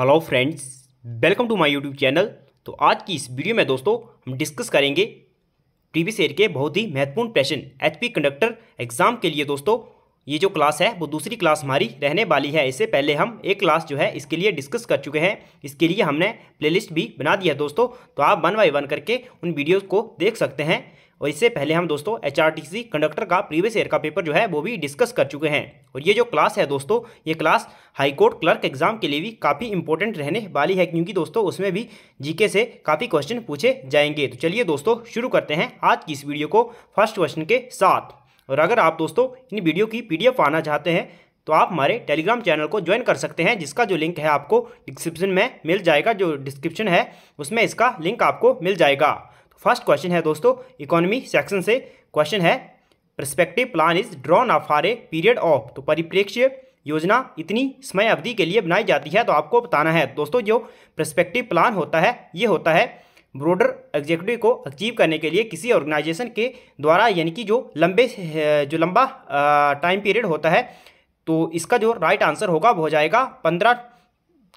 hello friends welcome to my YouTube channel तो आज की इस वीडियो में दोस्तों हम डिस्कस करेंगे प्रीवियस ईयर के बहुत ही महत्वपूर्ण प्रश्न एचपी कंडक्टर एग्जाम के लिए दोस्तों ये जो क्लास है वो दूसरी क्लास हमारी रहने वाली है इससे पहले हम एक क्लास जो है इसके लिए डिस्कस कर चुके हैं इसके लिए हमने प्लेलिस्ट भी बना दिया है दोस्तों तो आप वन बाई वन करके उन वीडियोज़ को देख सकते हैं और इससे पहले हम दोस्तों एच कंडक्टर का प्रीवियस ईयर का पेपर जो है वो भी डिस्कस कर चुके हैं और ये जो क्लास है दोस्तों ये क्लास हाईकोर्ट क्लर्क एग्जाम के लिए भी काफ़ी इंपॉर्टेंट रहने वाली है क्योंकि दोस्तों उसमें भी जीके से काफ़ी क्वेश्चन पूछे जाएंगे तो चलिए दोस्तों शुरू करते हैं आज की इस वीडियो को फर्स्ट क्वेश्चन के साथ और अगर आप दोस्तों इन वीडियो की पी आना चाहते हैं तो आप हमारे टेलीग्राम चैनल को ज्वाइन कर सकते हैं जिसका जो लिंक है आपको डिस्क्रिप्शन में मिल जाएगा जो डिस्क्रिप्शन है उसमें इसका लिंक आपको मिल जाएगा फर्स्ट क्वेश्चन है दोस्तों इकोनॉमी सेक्शन से क्वेश्चन है perspective plan is drawn of or a period of तो परिप्रेक्ष्य योजना इतनी समय अवधि के लिए बनाई जाती है तो आपको बताना है दोस्तों जो प्रस्पेक्टिव प्लान होता है ये होता है ब्रोडर एग्जीक्यूटिव को अचीव करने के लिए किसी ऑर्गेनाइजेशन के द्वारा यानी कि जो लंबे जो लंबा टाइम पीरियड होता है तो इसका जो राइट आंसर होगा वो हो जाएगा पंद्रह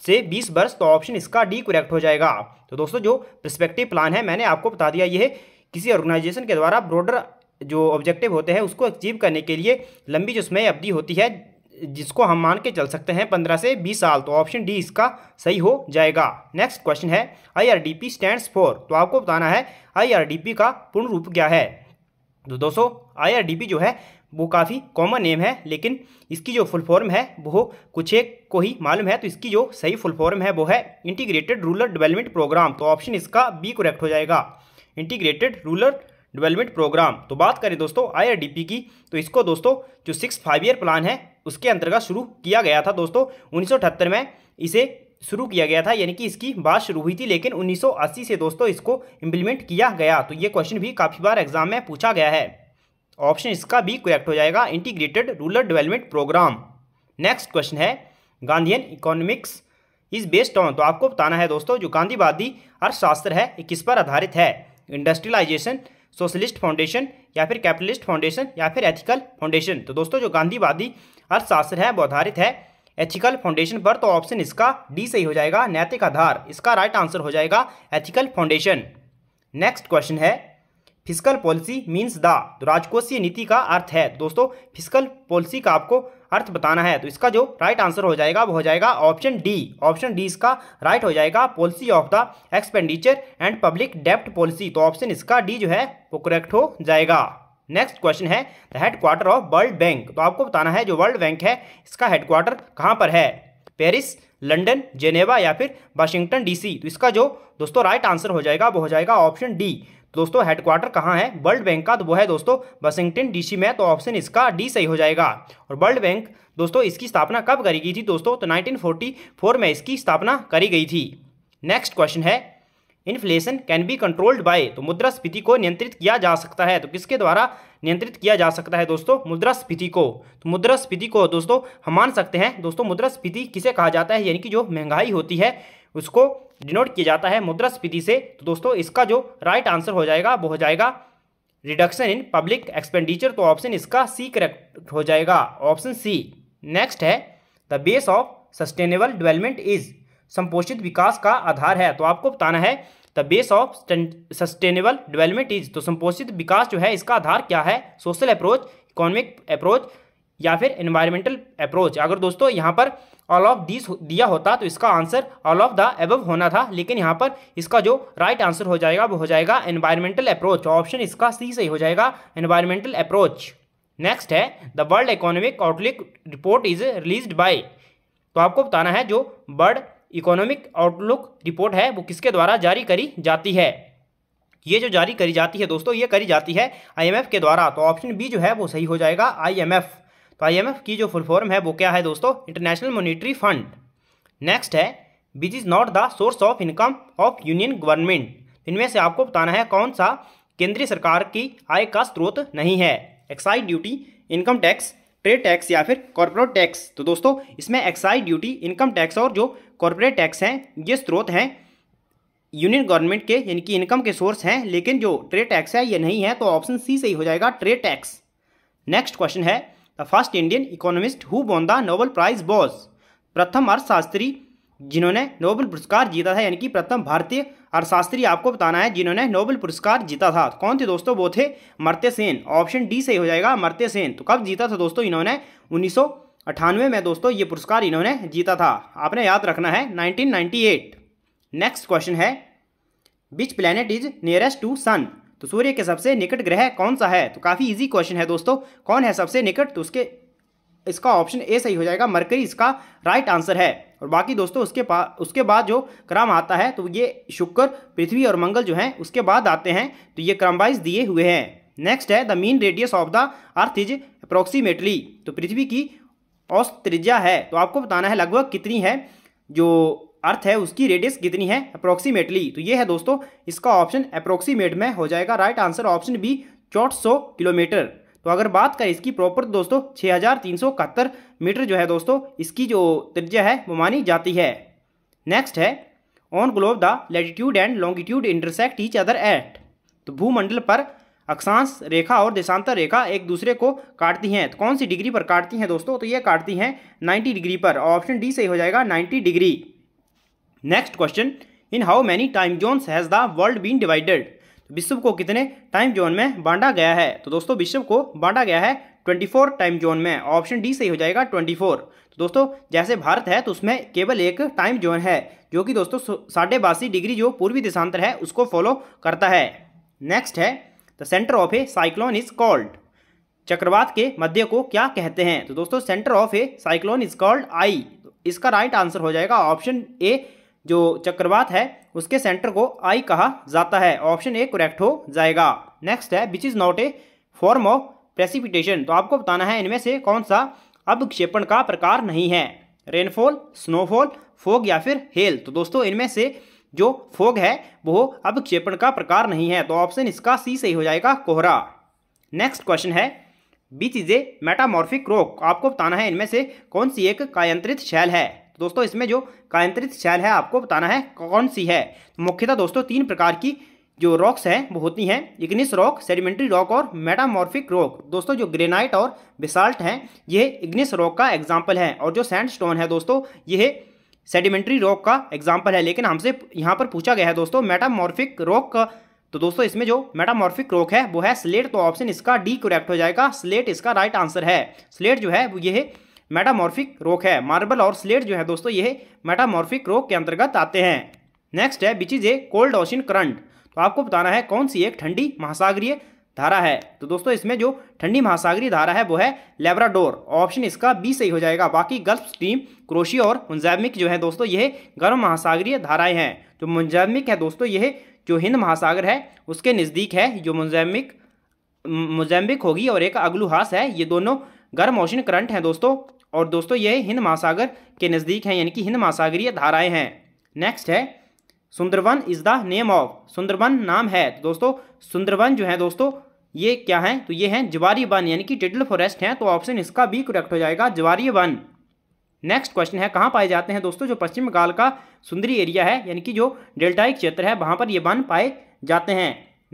से 20 वर्ष तो ऑप्शन इसका डी करेक्ट हो जाएगा तो दोस्तों जो प्रस्पेक्टिव प्लान है मैंने आपको बता दिया ये किसी ऑर्गेनाइजेशन के द्वारा ब्रॉडर जो ऑब्जेक्टिव होते हैं उसको अचीव करने के लिए लंबी जो समय अवधि होती है जिसको हम मान के चल सकते हैं पंद्रह से बीस साल तो ऑप्शन डी इसका सही हो जाएगा नेक्स्ट क्वेश्चन है आईआरडीपी स्टैंड्स फॉर तो आपको बताना है आईआरडीपी का पूर्ण रूप क्या है तो दोस्तों आईआरडीपी जो है वो काफ़ी कॉमन नेम है लेकिन इसकी जो फुल फॉर्म है वो कुछ एक को ही मालूम है तो इसकी जो सही फुल फॉर्म है वो है इंटीग्रेटेड रूरल डेवलपमेंट प्रोग्राम तो ऑप्शन इसका बी करेक्ट हो जाएगा इंटीग्रेटेड रूरल डेवलपमेंट प्रोग्राम तो बात करें दोस्तों आईआरडीपी की तो इसको दोस्तों जो सिक्स फाइव ईयर प्लान है उसके अंतर्गत शुरू किया गया था दोस्तों उन्नीस में इसे शुरू किया गया था यानी कि इसकी बात शुरू हुई थी लेकिन 1980 से दोस्तों इसको इम्प्लीमेंट किया गया तो ये क्वेश्चन भी काफ़ी बार एग्जाम में पूछा गया है ऑप्शन इसका भी करेक्ट हो जाएगा integrated rural development programme next question है Gandhian economics is based on तो आपको बताना है दोस्तों जो गांधीवादी अर्थशास्त्र है ये किस पर आधारित है इंडस्ट्रियलाइजेशन सोशलिस्ट फाउंडेशन या फिर कैपिटलिस्ट फाउंडेशन या फिर एथिकल फाउंडेशन तो दोस्तों जो गांधीवादी अर्थशास्त्र है वो आधारित है एथिकल फाउंडेशन पर तो ऑप्शन इसका डी सही हो जाएगा नैतिक आधार इसका राइट आंसर हो जाएगा एथिकल फाउंडेशन नेक्स्ट क्वेश्चन है फिजिकल पॉलिसी मीन्स द तो राजकोषीय नीति का अर्थ है दोस्तों फिजिकल पॉलिसी का आपको अर्थ बताना है तो इसका जो राइट आंसर हो जाएगा वो हो जाएगा ऑप्शन डी ऑप्शन डी इसका राइट हो जाएगा policy of the expenditure and public डेप्ट पॉलिसी तो ऑप्शन इसका डी जो है वो करेक्ट हो जाएगा नेक्स्ट क्वेश्चन है the headquarter of World Bank तो आपको बताना है जो वर्ल्ड बैंक है इसका हेडक्वार्टर कहाँ पर है पेरिस लंडन जेनेवा या फिर वाशिंगटन डीसी तो इसका जो दोस्तों राइट आंसर हो जाएगा वो हो जाएगा ऑप्शन डी दोस्तों हेडक्वार्टर कहाँ है वर्ल्ड बैंक का तो वो है दोस्तों वाशिंगटन डीसी में तो ऑप्शन इसका डी सही हो जाएगा और वर्ल्ड बैंक दोस्तों इसकी स्थापना कब करी गई थी दोस्तों तो 1944 में इसकी स्थापना करी गई थी नेक्स्ट क्वेश्चन है inflation can be controlled by तो मुद्रास्फीति को नियंत्रित किया जा सकता है तो किसके द्वारा नियंत्रित किया जा सकता है दोस्तों मुद्रास्फीति को तो मुद्रास्फीति को दोस्तों हम मान सकते हैं दोस्तों मुद्रास्फीति किसे कहा जाता है यानी कि जो महंगाई होती है उसको डिनोट किया जाता है मुद्रास्फीति से तो दोस्तों इसका जो राइट आंसर हो जाएगा वो हो जाएगा रिडक्शन इन पब्लिक एक्सपेंडिचर तो ऑप्शन इसका सी करेक्ट हो जाएगा ऑप्शन सी नेक्स्ट है the base of sustainable development is संपोषित विकास का आधार है तो आपको बताना है the base of sustainable development is तो संपोषित विकास जो है इसका आधार क्या है सोशल अप्रोच इकोनॉमिक अप्रोच या फिर एनवायरमेंटल अप्रोच अगर दोस्तों यहाँ पर ऑल ऑफ दिस दिया होता तो इसका answer all of the above होना था लेकिन यहाँ पर इसका जो राइट right आंसर हो जाएगा वो हो जाएगा एनवायरमेंटल अप्रोच ऑप्शन इसका सी सही हो जाएगा एनवायरमेंटल अप्रोच नेक्स्ट है the world economic outlook report is release by तो आपको बताना है जो वर्ल्ड इकोनॉमिक आउटलुक रिपोर्ट है वो किसके द्वारा जारी करी जाती है ये जो जारी करी जाती है दोस्तों ये करी जाती है आईएमएफ के द्वारा तो ऑप्शन बी जो है वो सही हो जाएगा आईएमएफ तो आईएमएफ की जो फुल फॉर्म है वो क्या है दोस्तों इंटरनेशनल मोनिट्री फंड नेक्स्ट है which is not the source of income of union government इनमें से आपको बताना है कौन सा केंद्रीय सरकार की आय का स्रोत नहीं है excise duty income tax trade tax या फिर कॉरपोरेट टैक्स तो दोस्तों इसमें एक्साइज ड्यूटी इनकम टैक्स और जो कॉरपोरेट टैक्स हैं ये स्रोत हैं यूनियन गवर्नमेंट के यानी कि इनकम के सोर्स हैं लेकिन जो ट्रेड टैक्स है ये नहीं है तो ऑप्शन सी सही हो जाएगा ट्रेड टैक्स नेक्स्ट क्वेश्चन है the first Indian economist who won the Nobel prize was प्रथम अर्थशास्त्री जिन्होंने नोबल पुरस्कार जीता था यानी कि प्रथम भारतीय अर्थशास्त्री आपको बताना है जिन्होंने नोबल पुरस्कार जीता था कौन थे दोस्तों वो थे मर्त्य सेन ऑप्शन डी सही हो जाएगा मर्त्य सेन तो कब जीता था दोस्तों इन्होंने उन्नीस अठानवे में दोस्तों ये पुरस्कार इन्होंने जीता था आपने याद रखना है 1998 नेक्स्ट क्वेश्चन है which planet is nearest to sun तो सूर्य के सबसे निकट ग्रह कौन सा है तो काफ़ी इजी क्वेश्चन है दोस्तों कौन है सबसे निकट तो उसके इसका ऑप्शन ए सही हो जाएगा मरकरी इसका राइट आंसर है और बाकी दोस्तों उसके पास उसके बाद जो क्रम आता है तो ये शुक्र पृथ्वी और मंगल जो हैं उसके बाद आते हैं तो ये क्रम वाइज दिए हुए हैं नेक्स्ट है the mean radius of the earth is approximately तो पृथ्वी की औसत त्रिज्या है तो आपको बताना है लगभग कितनी है जो अर्थ है उसकी रेडियस कितनी है अप्रोक्सीमेटली तो ये है दोस्तों इसका ऑप्शन अप्रोक्सीमेट में हो जाएगा राइट आंसर ऑप्शन बी चौट किलोमीटर तो अगर बात करें इसकी प्रॉपर तो दोस्तों छः मीटर जो है दोस्तों इसकी जो त्रिज्या है वो मानी जाती है नेक्स्ट है on globe the latitude and longitude intersect each other at तो भूमंडल पर अक्षांश रेखा और देशांतर रेखा एक दूसरे को काटती हैं तो कौन सी डिग्री पर काटती हैं दोस्तों तो ये काटती हैं 90 डिग्री पर ऑप्शन डी सही हो जाएगा 90 degree next question in how many time zones has the world been divided तो विश्व को कितने टाइम जोन में बांटा गया है तो दोस्तों विश्व को बांटा गया है 24 टाइम जोन में ऑप्शन डी सही हो जाएगा 24 तो दोस्तों जैसे भारत है तो उसमें केवल एक टाइम जोन है जो कि दोस्तों साढ़े बासी डिग्री जो पूर्वी देशांतर है उसको फॉलो करता है नेक्स्ट है the centre of a cyclone is called चक्रवात के मध्य को क्या कहते हैं तो दोस्तों centre of a cyclone is called eye इसका राइट आंसर हो जाएगा ऑप्शन ए जो चक्रवात है उसके सेंटर को आई कहा जाता है ऑप्शन ए करेक्ट हो जाएगा नेक्स्ट है which is not a form of precipitation तो आपको बताना है इनमें से कौन सा अवक्षेपण का प्रकार नहीं है रेनफॉल स्नोफॉल फोग या फिर हेल तो दोस्तों इनमें से जो फोग है वो अब क्षेपण का प्रकार नहीं है तो ऑप्शन इसका सी सही हो जाएगा कोहरा नेक्स्ट क्वेश्चन है बी चीज़ें मेटामॉर्फिक रोक आपको बताना है इनमें से कौन सी एक कायंत्रित शैल है तो दोस्तों इसमें जो कायंत्रित शैल है आपको बताना है कौन सी है तो मुख्यतः दोस्तों तीन प्रकार की जो रॉक्स हैं वो होती हैं इग्निस रॉक सेडिमेंट्री रॉक और मेटामॉर्फिक रॉक दोस्तों जो ग्रेनाइट और बिसाल्ट हैं यह इग्निस रॉक का एग्जाम्पल है और जो सैंडस्टोन है दोस्तों यह सेडिमेंट्री रॉक का एग्जाम्पल है लेकिन हमसे यहाँ पर पूछा गया है दोस्तों मेटामॉर्फिक रॉक का तो दोस्तों इसमें जो मेटामॉर्फिक रोक है वो है स्लेट तो ऑप्शन इसका डी करेक्ट हो जाएगा स्लेट इसका राइट आंसर है स्लेट जो है यह मेटामॉर्फिक रोक है मार्बल और स्लेट जो है दोस्तों यह मेटामॉर्फिक रोक के अंतर्गत आते हैं नेक्स्ट है which is a cold ocean current तो आपको बताना है कौन सी एक ठंडी महासागरीय धारा है तो दोस्तों इसमें जो ठंडी महासागरीय धारा है वो है लेब्राडोर ऑप्शन इसका बी सही हो जाएगा बाकी गल्फ स्ट्रीम क्रोशिया और मुंजैमिक जो है दोस्तों यह गर्म महासागरीय धाराएं हैं जो मुंजामिक है दोस्तों यह जो हिंद महासागर है उसके नज़दीक है जो मुंजैमिक मुजैम्बिक होगी और एक हास है ये दोनों गर्म ओशन करंट हैं दोस्तों और दोस्तों ये हिंद महासागर के नज़दीक हैं यानी कि हिंद महासागरीय धाराएं हैं नेक्स्ट है Sundarban is the name of Sundarban नाम है तो दोस्तों सुंदरवन जो है दोस्तों ये क्या है तो ये है जवारी वन यानी कि टिटल फॉरेस्ट है तो ऑप्शन इसका भी करेक्ट हो जाएगा जवारी वन नेक्स्ट क्वेश्चन है कहाँ पाए जाते हैं दोस्तों जो पश्चिम बंगाल का सुंदरी एरिया है यानी कि जो डेल्टाई क्षेत्र है वहाँ पर ये वन पाए जाते हैं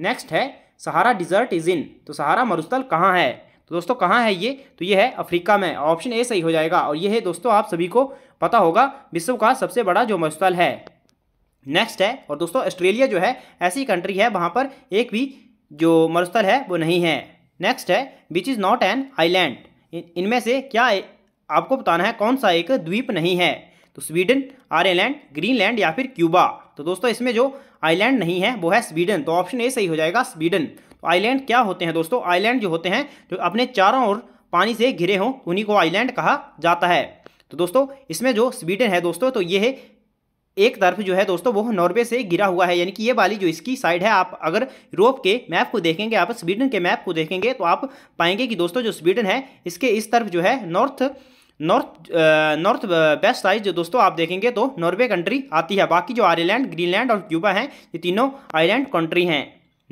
नेक्स्ट है सहारा डिजर्ट इज इन तो सहारा मरुस्थल कहाँ है तो दोस्तों कहाँ है ये तो ये है अफ्रीका में ऑप्शन ए सही हो जाएगा और ये है दोस्तों आप सभी को पता होगा विश्व का सबसे बड़ा जो मरुस्थल है नेक्स्ट है और दोस्तों ऑस्ट्रेलिया जो है ऐसी कंट्री है वहाँ पर एक भी जो मरुस्थल है वो नहीं है नेक्स्ट है which is not an island इनमें से क्या ए, आपको बताना है कौन सा एक द्वीप नहीं है तो स्वीडन आयरलैंड ग्रीनलैंड या फिर क्यूबा तो दोस्तों इसमें जो आइलैंड नहीं है वो है स्वीडन तो ऑप्शन ए सही हो जाएगा स्वीडन तो आइलैंड क्या होते हैं दोस्तों आइलैंड जो होते हैं जो अपने चारों ओर पानी से घिरे हों उन्हीं को आइलैंड कहा जाता है तो दोस्तों इसमें जो स्वीडन है दोस्तों तो ये है एक तरफ जो है दोस्तों वो नॉर्वे से गिरा हुआ है यानी कि ये वाली जो इसकी साइड है आप अगर यूरोप के मैप को देखेंगे आप स्वीडन के मैप को देखेंगे तो आप पाएंगे कि दोस्तों जो स्वीडन है इसके इस तरफ जो है north north north west side जो दोस्तों आप देखेंगे तो नॉर्वे कंट्री आती है बाकी जो आयरलैंड ग्रीनलैंड और क्यूबा हैं ये तीनों आयरलैंड कंट्री हैं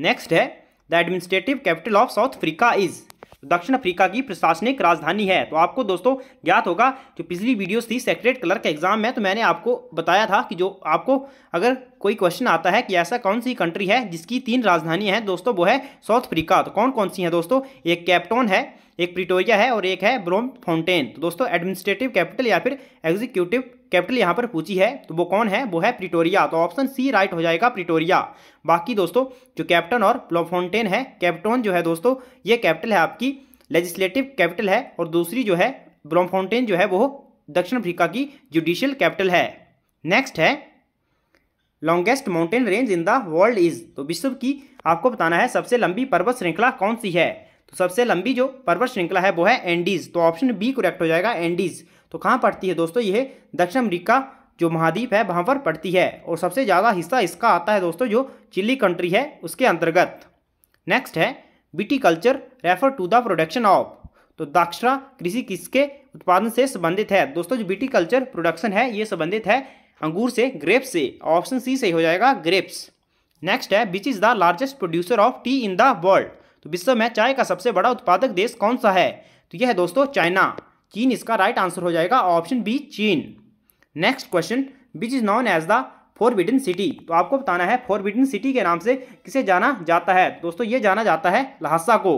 नेक्स्ट है the administrative capital of South Africa is दक्षिण अफ्रीका की प्रशासनिक राजधानी है तो आपको दोस्तों ज्ञात होगा जो पिछली वीडियोस थी सेक्रेट कलर का एग्जाम में तो मैंने आपको बताया था कि जो आपको अगर कोई क्वेश्चन आता है कि ऐसा कौन सी कंट्री है जिसकी तीन राजधानी हैं दोस्तों वो है साउथ अफ्रीका तो कौन कौन सी है दोस्तों एक कैप्टोन है एक प्रिटोरिया है और एक है ब्रोम फाउंटेन तो दोस्तों एडमिनिस्ट्रेटिव कैपिटल या फिर एग्जीक्यूटिव कैपिटल यहाँ पर पूछी है तो वो कौन है वो है प्रिटोरिया तो ऑप्शन सी राइट हो जाएगा प्रिटोरिया बाकी दोस्तों जो कैप्टन और प्लोफोन्टेन है कैप्टन जो है दोस्तों ये कैपिटल है आपकी लेजिस्लेटिव कैपिटल है और दूसरी जो है ब्रोमफाउंटेन जो है वो दक्षिण अफ्रीका की जुडिशियल कैपिटल है नेक्स्ट है longest mountain range in the world is तो विश्व की आपको बताना है सबसे लंबी पर्वत श्रृंखला कौन सी है तो सबसे लंबी जो पर्वत श्रृंखला है वो है एंडीज तो ऑप्शन बी करेक्ट हो जाएगा एंडीज तो कहाँ पड़ती है दोस्तों यह दक्षिण अमरीका जो महाद्वीप है वहाँ पर पड़ती है और सबसे ज़्यादा हिस्सा इसका आता है दोस्तों जो चिली कंट्री है उसके अंतर्गत नेक्स्ट है culture refer to the production of तो दाक्षरा कृषि किसके उत्पादन से संबंधित है दोस्तों जो कल्चर प्रोडक्शन है ये संबंधित है अंगूर से ग्रेप्स से ऑप्शन सी से हो जाएगा ग्रेप्स नेक्स्ट है which is the largest producer of tea in the world तो विश्व में चाय का सबसे बड़ा उत्पादक देश कौन सा है तो यह है दोस्तों चाइना चीन इसका राइट आंसर हो जाएगा ऑप्शन बी चीन next question which is known as the forbidden city तो आपको बताना है फॉरबिडन सिटी के नाम से किसे जाना जाता है दोस्तों ये जाना जाता है लहासा को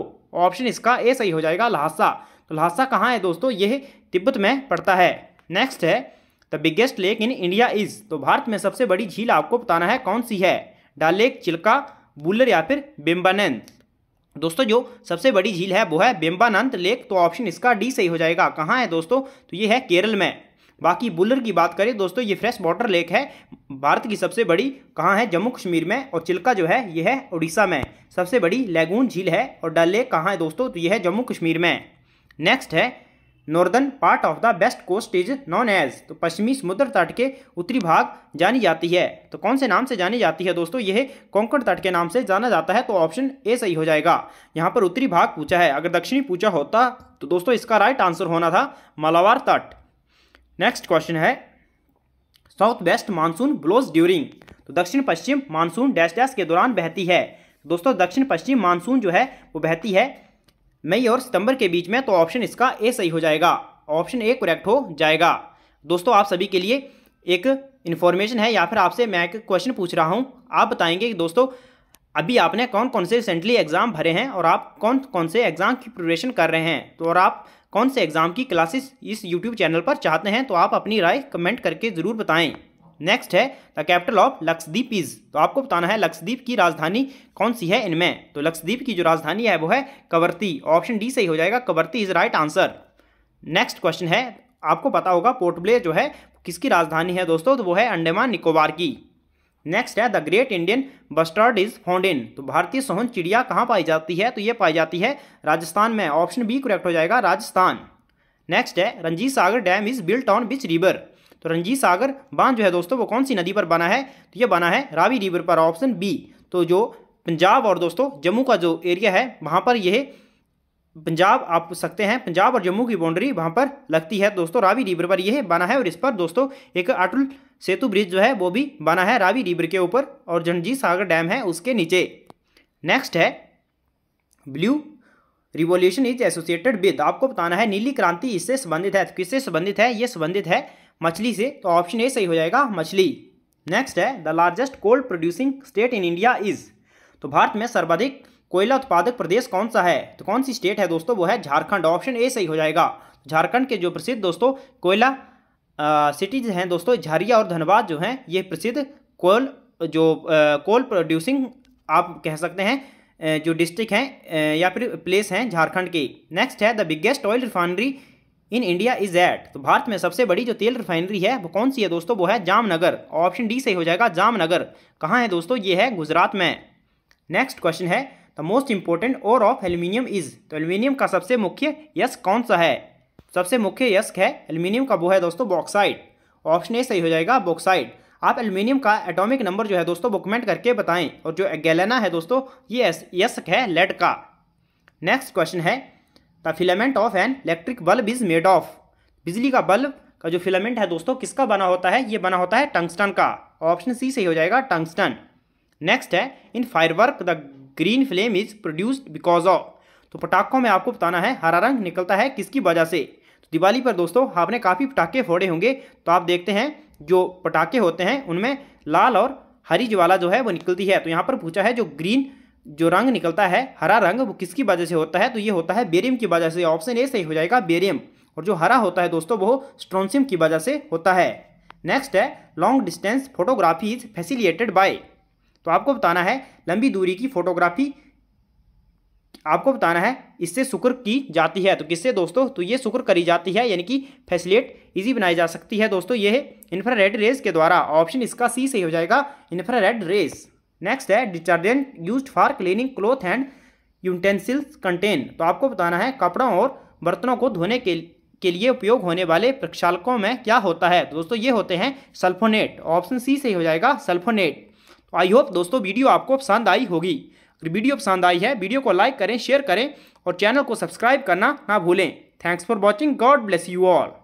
ऑप्शन इसका ए सही हो जाएगा लहासा तो लहासा कहाँ है दोस्तों यह तिब्बत में पड़ता है नेक्स्ट है the biggest lake in India is तो भारत में सबसे बड़ी झील आपको बताना है कौन सी है डाल लेक चिल्का बुलर या फिर बिम्बानंद दोस्तों जो सबसे बड़ी झील है वो है बेम्बानंद लेक तो ऑप्शन इसका डी सही हो जाएगा कहाँ है दोस्तों तो ये है केरल में बाकी बुलर की बात करें दोस्तों ये फ्रेश वाटर लेक है भारत की सबसे बड़ी कहाँ है जम्मू कश्मीर में और चिल्का जो है ये है उड़ीसा में सबसे बड़ी लैगून झील है और डल लेक कहाँ है दोस्तों तो ये है जम्मू कश्मीर में नेक्स्ट है northern part of the west coast is known as तो पश्चिमी समुद्र तट के उत्तरी भाग जानी जाती है तो कौन से नाम से जानी जाती है दोस्तों यह कोंकण तट के नाम से जाना जाता है तो ऑप्शन ए सही हो जाएगा यहाँ पर उत्तरी भाग पूछा है अगर दक्षिणी पूछा होता तो दोस्तों इसका राइट आंसर होना था मलावार तट नेक्स्ट क्वेश्चन है south west monsoon blows during तो दक्षिण पश्चिम मानसून डैश डैश के दौरान बहती है दोस्तों दक्षिण पश्चिम मानसून जो है वो बहती है मई और सितंबर के बीच में तो ऑप्शन इसका ए सही हो जाएगा ऑप्शन ए करेक्ट हो जाएगा दोस्तों आप सभी के लिए एक इन्फॉर्मेशन है या फिर आपसे मैं एक क्वेश्चन पूछ रहा हूँ आप बताएंगे कि दोस्तों अभी आपने कौन कौन से रिसेंटली एग्ज़ाम भरे हैं और आप कौन कौन से एग्ज़ाम की प्रिपरेशन कर रहे हैं तो और आप कौन से एग्ज़ाम की क्लासेस इस यूट्यूब चैनल पर चाहते हैं तो आप अपनी राय कमेंट करके ज़रूर बताएं नेक्स्ट है the capital of Lakshadweep is तो आपको बताना है लक्षद्वीप की राजधानी कौन सी है इनमें तो लक्षद्वीप की जो राजधानी है वो है कवर्ती ऑप्शन डी सही हो जाएगा Kavaratti is right answer next question है आपको पता होगा पोर्ट जो है किसकी राजधानी है दोस्तों तो वो है अंडमान निकोबार की नेक्स्ट है the great Indian bustard is found in तो भारतीय सोहन चिड़िया कहाँ पाई जाती है तो ये पाई जाती है राजस्थान में ऑप्शन बी करेक्ट हो जाएगा राजस्थान नेक्स्ट है Ranjit Sagar dam is built on which river तो रंजीत सागर बांध जो है दोस्तों वो कौन सी नदी पर बना है तो ये बना है रावी रिवर पर ऑप्शन बी तो जो पंजाब और दोस्तों जम्मू का जो एरिया है वहाँ पर यह पंजाब आप पूछ सकते हैं पंजाब और जम्मू की बाउंड्री वहाँ पर लगती है दोस्तों रावी रिवर पर यह बना है और इस पर दोस्तों एक अटल सेतु ब्रिज जो है वो भी बना है रावी रिवर के ऊपर और रणजीत सागर डैम है उसके नीचे नेक्स्ट है blue revolution is associated with आपको बताना है नीली क्रांति इससे संबंधित है तो किससे संबंधित है ये संबंधित है मछली से तो ऑप्शन ए सही हो जाएगा मछली नेक्स्ट है the largest coal producing state in India is तो भारत में सर्वाधिक कोयला उत्पादक प्रदेश कौन सा है तो कौन सी स्टेट है दोस्तों वो है झारखंड ऑप्शन ए सही हो जाएगा झारखंड के जो प्रसिद्ध दोस्तों कोयला सिटीज हैं दोस्तों झारिया और धनबाद जो हैं ये प्रसिद्ध कोल जो कोल प्रोड्यूसिंग आप कह सकते हैं जो डिस्ट्रिक्ट हैं या फिर प्लेस हैं झारखंड के नेक्स्ट है the biggest oil refinery in India is at तो भारत में सबसे बड़ी जो तेल रिफाइनरी है वो कौन सी है दोस्तों वो है जामनगर ऑप्शन डी सही हो जाएगा जामनगर कहाँ है दोस्तों ये है गुजरात में नेक्स्ट क्वेश्चन है the most important ore of aluminium is तो एल्यूमिनियम का सबसे मुख्य यश कौन सा है सबसे मुख्य यश है एल्यूमिनियम का वो है दोस्तों बॉक्साइड ऑप्शन ए सही हो जाएगा बॉक्साइड आप एल्यूमिनियम का एटॉमिक नंबर जो है दोस्तों वो कमेंट करके बताएं और जो गैलेना है दोस्तों ये यस्क है लेड का नेक्स्ट क्वेश्चन है the filament of an electric bulb is made of बिजली का बल्ब का जो फिलामेंट है दोस्तों किसका बना होता है ये बना होता है टंगस्टन का ऑप्शन सी सही हो जाएगा टंगस्टन नेक्स्ट है in firework the green flame is produced because of तो पटाखों में आपको बताना है हरा रंग निकलता है किसकी वजह से तो दिवाली पर दोस्तों आपने काफ़ी पटाखे फोड़े होंगे तो आप देखते हैं जो पटाखे होते हैं उनमें लाल और हरी ज्वाला जो है वो निकलती है तो यहाँ पर पूछा है जो ग्रीन जो रंग निकलता है हरा रंग वो किसकी वजह से होता है तो ये होता है बेरियम की वजह से ऑप्शन ए सही हो जाएगा बेरियम और जो हरा होता है दोस्तों वो स्ट्रोनसियम की वजह से होता है नेक्स्ट है long distance photography is facilitated by तो आपको बताना है लंबी दूरी की फोटोग्राफी आपको बताना है इससे शुक्र की जाती है तो किससे दोस्तों तो ये शुक्र करी जाती है यानी कि फैसिलेट इजी बनाई जा सकती है दोस्तों ये है रेड रेस के द्वारा ऑप्शन इसका सी सही हो जाएगा इन्फ्रा रेड रेस नेक्स्ट है detergent use for cleaning cloth and utensils contain तो आपको बताना है कपड़ों और बर्तनों को धोने के के लिए उपयोग होने वाले प्रक्षालकों में क्या होता है तो दोस्तों ये होते हैं सल्फोनेट ऑप्शन सी से हो जाएगा सल्फोनेट तो आई होप दोस्तों वीडियो आपको पसंद आई होगी अगर वीडियो पसंद आई है वीडियो को लाइक करें शेयर करें और चैनल को सब्सक्राइब करना ना भूलें thanks for watching god bless you all